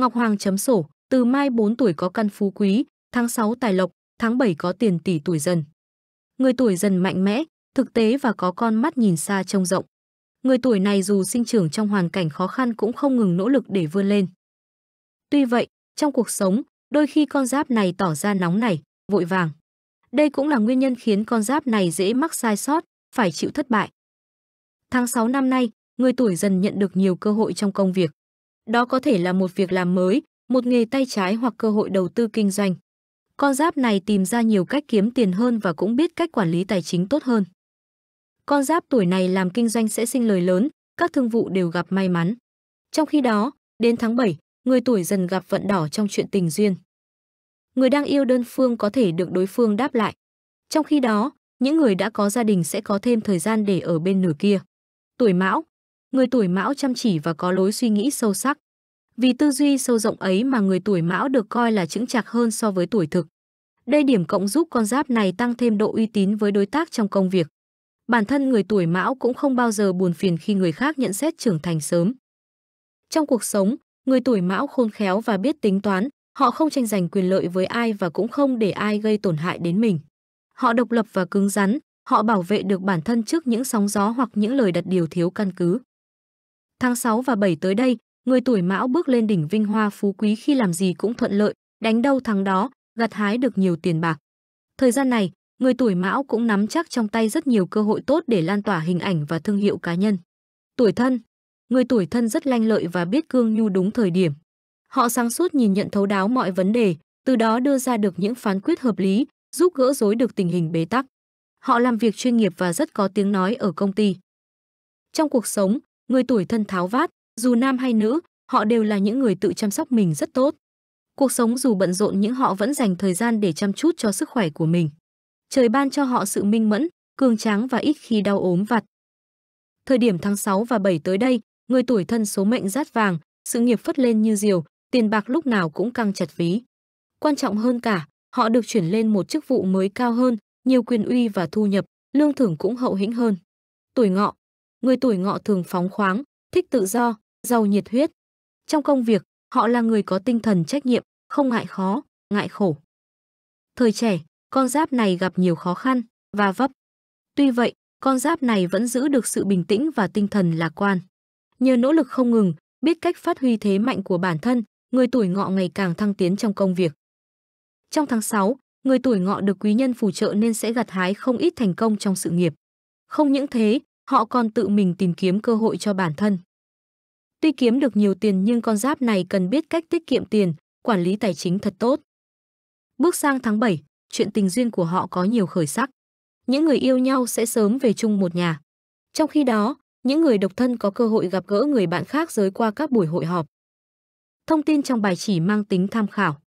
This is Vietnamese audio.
Ngọc Hoàng chấm sổ, từ mai 4 tuổi có căn phú quý, tháng 6 tài lộc, tháng 7 có tiền tỷ tuổi dần. Người tuổi dần mạnh mẽ, thực tế và có con mắt nhìn xa trông rộng. Người tuổi này dù sinh trưởng trong hoàn cảnh khó khăn cũng không ngừng nỗ lực để vươn lên. Tuy vậy, trong cuộc sống, đôi khi con giáp này tỏ ra nóng nảy, vội vàng. Đây cũng là nguyên nhân khiến con giáp này dễ mắc sai sót, phải chịu thất bại. Tháng 6 năm nay, người tuổi dần nhận được nhiều cơ hội trong công việc. Đó có thể là một việc làm mới, một nghề tay trái hoặc cơ hội đầu tư kinh doanh. Con giáp này tìm ra nhiều cách kiếm tiền hơn và cũng biết cách quản lý tài chính tốt hơn. Con giáp tuổi này làm kinh doanh sẽ sinh lời lớn, các thương vụ đều gặp may mắn. Trong khi đó, đến tháng 7, người tuổi dần gặp vận đỏ trong chuyện tình duyên. Người đang yêu đơn phương có thể được đối phương đáp lại. Trong khi đó, những người đã có gia đình sẽ có thêm thời gian để ở bên nửa kia. Tuổi Mão Người tuổi Mão chăm chỉ và có lối suy nghĩ sâu sắc. Vì tư duy sâu rộng ấy mà người tuổi mão được coi là chững chạc hơn so với tuổi thực. Đây điểm cộng giúp con giáp này tăng thêm độ uy tín với đối tác trong công việc. Bản thân người tuổi mão cũng không bao giờ buồn phiền khi người khác nhận xét trưởng thành sớm. Trong cuộc sống, người tuổi mão khôn khéo và biết tính toán, họ không tranh giành quyền lợi với ai và cũng không để ai gây tổn hại đến mình. Họ độc lập và cứng rắn, họ bảo vệ được bản thân trước những sóng gió hoặc những lời đặt điều thiếu căn cứ. Tháng 6 và 7 tới đây, Người tuổi mão bước lên đỉnh vinh hoa phú quý khi làm gì cũng thuận lợi, đánh đâu thắng đó, gặt hái được nhiều tiền bạc. Thời gian này, người tuổi mão cũng nắm chắc trong tay rất nhiều cơ hội tốt để lan tỏa hình ảnh và thương hiệu cá nhân. Tuổi thân Người tuổi thân rất lanh lợi và biết cương nhu đúng thời điểm. Họ sáng suốt nhìn nhận thấu đáo mọi vấn đề, từ đó đưa ra được những phán quyết hợp lý, giúp gỡ rối được tình hình bế tắc. Họ làm việc chuyên nghiệp và rất có tiếng nói ở công ty. Trong cuộc sống, người tuổi thân tháo vát, dù nam hay nữ, họ đều là những người tự chăm sóc mình rất tốt. Cuộc sống dù bận rộn nhưng họ vẫn dành thời gian để chăm chút cho sức khỏe của mình. Trời ban cho họ sự minh mẫn, cường tráng và ít khi đau ốm vặt. Thời điểm tháng 6 và 7 tới đây, người tuổi thân số mệnh rát vàng, sự nghiệp phất lên như diều, tiền bạc lúc nào cũng căng chặt ví. Quan trọng hơn cả, họ được chuyển lên một chức vụ mới cao hơn, nhiều quyền uy và thu nhập, lương thưởng cũng hậu hĩnh hơn. Tuổi ngọ Người tuổi ngọ thường phóng khoáng, thích tự do, giàu nhiệt huyết. Trong công việc, họ là người có tinh thần trách nhiệm, không ngại khó, ngại khổ. Thời trẻ, con giáp này gặp nhiều khó khăn và vấp. Tuy vậy, con giáp này vẫn giữ được sự bình tĩnh và tinh thần lạc quan. Nhờ nỗ lực không ngừng, biết cách phát huy thế mạnh của bản thân, người tuổi ngọ ngày càng thăng tiến trong công việc. Trong tháng 6, người tuổi ngọ được quý nhân phù trợ nên sẽ gặt hái không ít thành công trong sự nghiệp. Không những thế, họ còn tự mình tìm kiếm cơ hội cho bản thân. Tuy kiếm được nhiều tiền nhưng con giáp này cần biết cách tiết kiệm tiền, quản lý tài chính thật tốt. Bước sang tháng 7, chuyện tình duyên của họ có nhiều khởi sắc. Những người yêu nhau sẽ sớm về chung một nhà. Trong khi đó, những người độc thân có cơ hội gặp gỡ người bạn khác giới qua các buổi hội họp. Thông tin trong bài chỉ mang tính tham khảo.